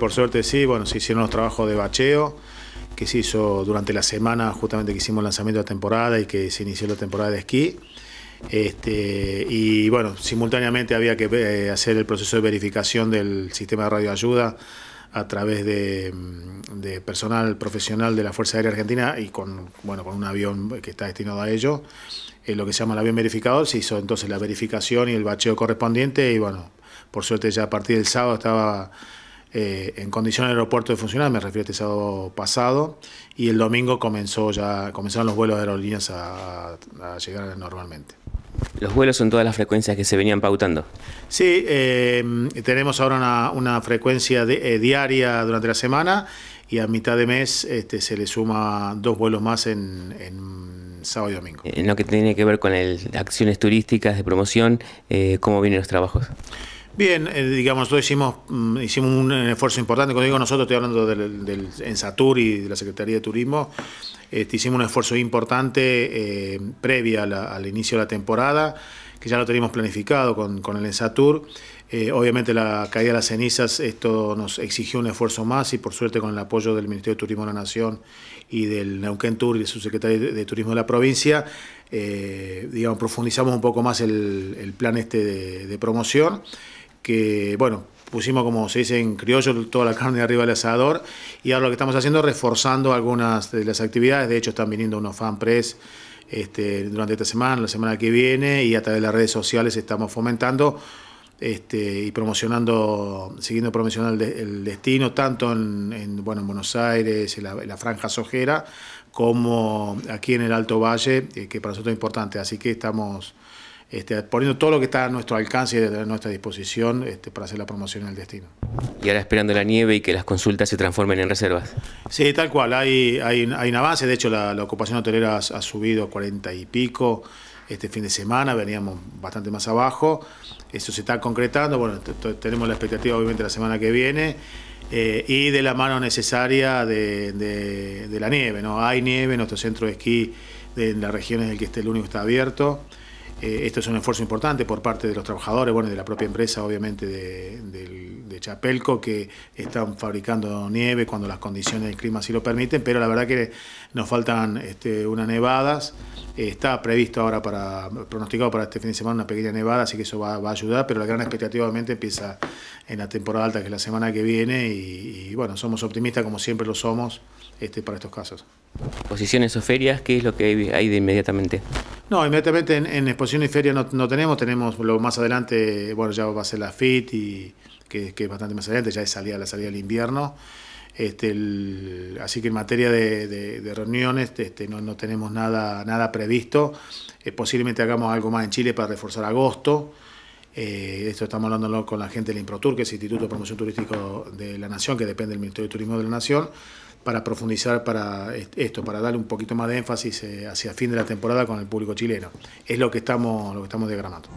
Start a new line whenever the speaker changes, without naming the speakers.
Por suerte sí, bueno, se hicieron los trabajos de bacheo que se hizo durante la semana justamente que hicimos el lanzamiento de la temporada y que se inició la temporada de esquí. Este, y bueno, simultáneamente había que eh, hacer el proceso de verificación del sistema de radioayuda a través mm, de, personal profesional de la Fuerza Aérea Argentina y con, bueno, con un avión que está destinado a ello, eh, lo que se llama el avión verificador, se hizo entonces la verificación y el bacheo correspondiente y bueno, por suerte ya a partir del sábado estaba eh, en condición del aeropuerto de funcionar, me refiero a este sábado pasado, y el domingo comenzó ya, comenzaron los vuelos de aerolíneas a, a llegar normalmente.
¿Los vuelos son todas las frecuencias que se venían pautando?
Sí, eh, tenemos ahora una, frecuencia de, eh, diaria durante la semana y a mitad de mes este, se le suma dos vuelos más en, sábado y domingo.
En lo que tiene que ver con el, acciones turísticas de promoción, ¿cómo vienen los trabajos?
Bien, eh, digamos, nosotros hicimos, mm, hicimos un esfuerzo importante. Cuando digo nosotros, estoy hablando del, ENSATUR y de la Secretaría de Turismo. Este, hicimos un esfuerzo importante eh, previa al inicio de la temporada, que ya lo teníamos planificado con, el Ensatur. Eh, obviamente la caída de las cenizas, esto nos exigió un esfuerzo más y por suerte con el apoyo del Ministerio de Turismo de la Nación y del Neuquén Tour y de su Secretaría de Turismo de la provincia, digamos, profundizamos un poco más el, plan este de promoción que, bueno, pusimos, como se dice en criollo, toda la carne de arriba del asador. Y ahora lo que estamos haciendo es reforzando algunas de las actividades. De hecho, están viniendo unos fan press este, durante esta semana, la semana que viene, y a través de las redes sociales estamos fomentando este, y promocionando, siguiendo promocionando el, destino, tanto en, bueno, en Buenos Aires, en la, en la, Franja Sojera, como aquí en el Alto Valle, eh, que para nosotros es importante. Así que estamos este, poniendo todo lo que está a nuestro alcance y a nuestra disposición este, para hacer la promoción en el destino.
Y ahora esperando la nieve y que las consultas se transformen en reservas.
Sí, tal cual, hay, hay, un avance, de hecho la, ocupación hotelera ha, subido a 40 y pico este fin de semana, veníamos bastante más abajo, eso se está concretando, bueno, tenemos la expectativa obviamente la semana que viene. Eh, y de la mano necesaria de, la nieve. ¿no? Hay nieve, nuestro centro de esquí de, en la región es el que este el único está abierto. Eh, esto es un esfuerzo importante por parte de los trabajadores, bueno, de la propia empresa, obviamente, de, Chapelco, que están fabricando nieve cuando las condiciones del clima sí lo permiten, pero la verdad que nos faltan este, unas nevadas. está previsto ahora para, pronosticado para este fin de semana una pequeña nevada, así que eso va, a ayudar, pero la gran expectativa obviamente empieza en la temporada alta, que es la semana que viene, y, bueno, somos optimistas como siempre lo somos este, para estos casos.
Posiciones o ferias, ¿qué es lo que hay de inmediatamente?
No, inmediatamente en, exposición y feria no, tenemos, tenemos lo más adelante, bueno, ya va a ser la FIT, y, que, es bastante más adelante, ya es salida, la salida del invierno. Este, así que en materia de, reuniones este, no, tenemos nada, nada previsto. Eh, posiblemente hagamos algo más en Chile para reforzar agosto. Eh, esto estamos hablando con la gente del ImproTur... que es el Instituto de Promoción Turística de la Nación, que depende del Ministerio de Turismo de la Nación, para profundizar para esto, para darle un poquito más de énfasis eh, hacia fin de la temporada con el público chileno. Es lo que estamos, lo que estamos diagramando.